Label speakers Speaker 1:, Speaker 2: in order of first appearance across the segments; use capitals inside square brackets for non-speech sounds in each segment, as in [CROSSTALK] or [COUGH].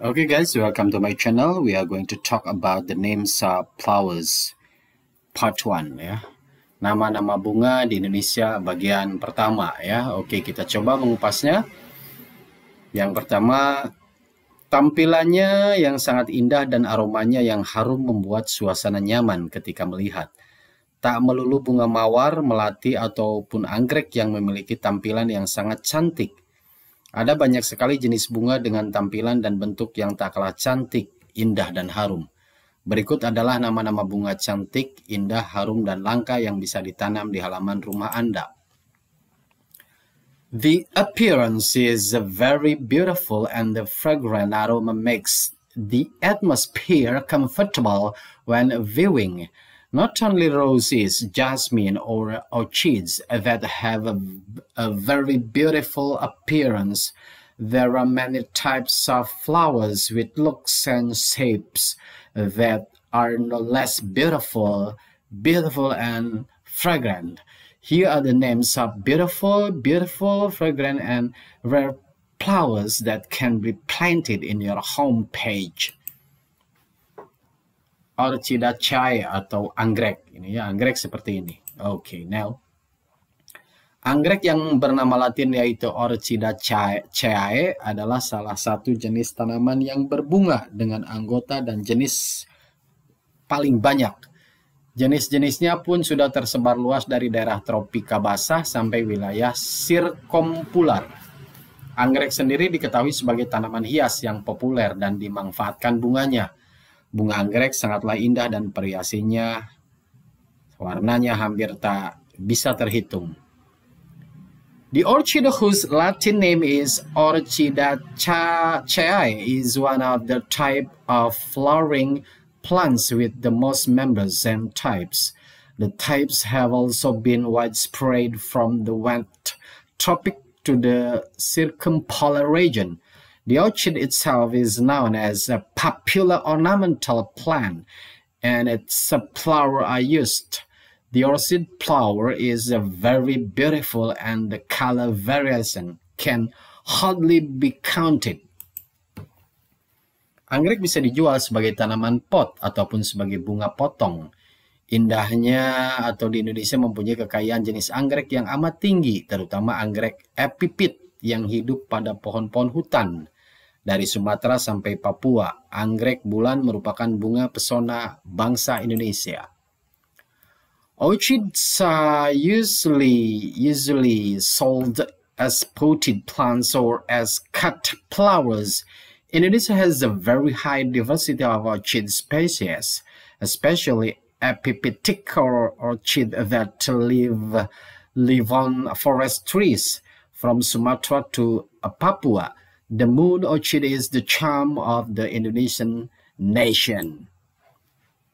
Speaker 1: Okay guys, welcome to my channel. We are going to talk about the names of flowers part 1 ya. Nama-nama bunga di Indonesia bagian pertama ya. Oke, kita coba mengupasnya. Yang pertama, tampilannya yang sangat indah dan aromanya yang harum membuat suasana nyaman ketika melihat. Tak melulu bunga mawar, melati ataupun anggrek yang memiliki tampilan yang sangat cantik ada banyak sekali jenis bunga dengan tampilan dan bentuk yang tak kalah cantik, indah, dan harum. Berikut adalah nama-nama bunga cantik, indah, harum, dan langka yang bisa ditanam di halaman rumah Anda. The appearance is very beautiful and the fragrant aroma makes the atmosphere comfortable when viewing. not only roses, jasmine, or orchids that have a, a, very beautiful appearance, there are many types of flowers with looks and shapes that are no less beautiful, beautiful and fragrant. Here are the names of beautiful, beautiful, fragrant, and rare flowers that can be planted in your home page. Orchidaceae atau anggrek. Ini ya anggrek seperti ini. Oke, okay, now anggrek yang bernama latin yaitu Orchidaceae adalah salah satu jenis tanaman yang berbunga dengan anggota dan jenis paling banyak. Jenis-jenisnya pun sudah tersebar luas dari daerah tropika basah sampai wilayah sirkompular. Anggrek sendiri diketahui sebagai tanaman hias yang populer dan dimanfaatkan bunganya Bunga anggrek sangatlah indah dan variasinya warnanya hampir tak bisa terhitung. The orchid whose Latin name is Orchidaceae is one of the type of flowering plants with the most members and types. The types have also been widespread from the wet tropic to the circumpolar region. The orchid itself is known as a popular ornamental plant and its flower are used. The orchid flower is very beautiful and the color variation can hardly be counted. Anggrek bisa dijual sebagai tanaman pot ataupun sebagai bunga potong. Indahnya atau di Indonesia mempunyai kekayaan jenis anggrek yang amat tinggi, terutama anggrek epipit yang hidup pada pohon-pohon hutan. Dari Sumatera sampai Papua, anggrek bulan merupakan bunga pesona bangsa Indonesia. Orchids are usually usually sold as potted plants or as cut flowers. Indonesia has a very high diversity of orchid species, especially epipetic orchid that live live on forest trees from Sumatra to Papua, the moon orchid is the charm of the Indonesian nation.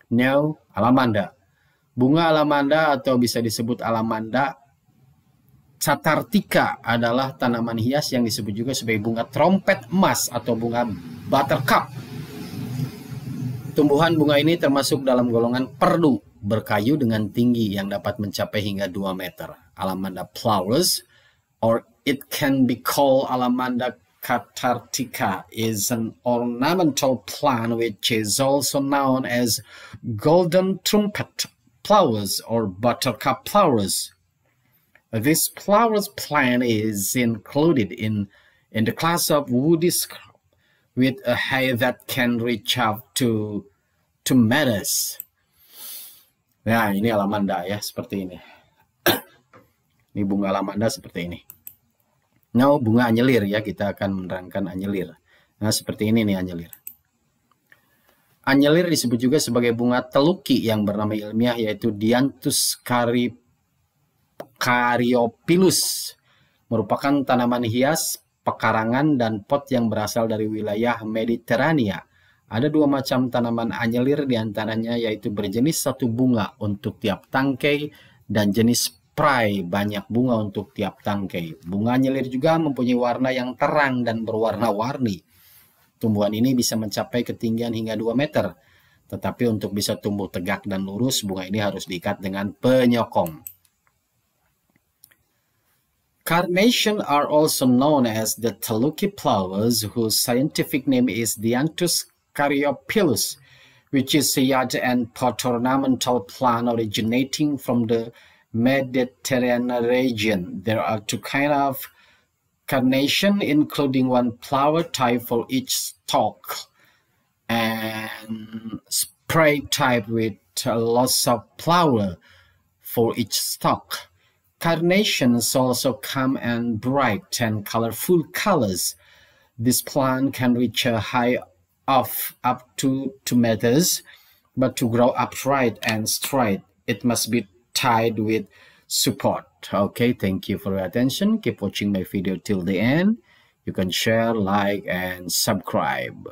Speaker 1: Now, alamanda. Bunga alamanda atau bisa disebut alamanda Catartika adalah tanaman hias yang disebut juga sebagai bunga trompet emas atau bunga buttercup. Tumbuhan bunga ini termasuk dalam golongan perdu berkayu dengan tinggi yang dapat mencapai hingga 2 meter. Alamanda flowers or It can be called Alamanda catartica is an ornamental plant which is also known as golden trumpet flowers or buttercup flowers. This flowers plant is included in, in the class of woody scrub with a height that can reach up to to meters. Nah, ini alamanda ya, seperti ini. [COUGHS] ini bunga alamanda seperti ini. Now bunga anyelir ya, kita akan menerangkan anyelir. Nah, seperti ini nih anyelir. Anyelir disebut juga sebagai bunga teluki yang bernama ilmiah yaitu Dianthus cariopilus. Merupakan tanaman hias, pekarangan, dan pot yang berasal dari wilayah Mediterania. Ada dua macam tanaman anyelir diantaranya yaitu berjenis satu bunga untuk tiap tangkai dan jenis prai banyak bunga untuk tiap tangkai. Bunga nyelir juga mempunyai warna yang terang dan berwarna-warni. Tumbuhan ini bisa mencapai ketinggian hingga 2 meter. Tetapi untuk bisa tumbuh tegak dan lurus, bunga ini harus diikat dengan penyokong. Carnation are also known as the taluki flowers whose scientific name is Dianthus caryophyllus, which is a yard and pot ornamental plant originating from the Mediterranean region. There are two kind of carnation, including one flower type for each stalk and spray type with lots of flower for each stalk. Carnations also come in bright and colorful colors. This plant can reach a height of up to 2 meters, but to grow upright and straight, it must be tied with support. Okay, thank you for your attention. Keep watching my video till the end. You can share, like, and subscribe.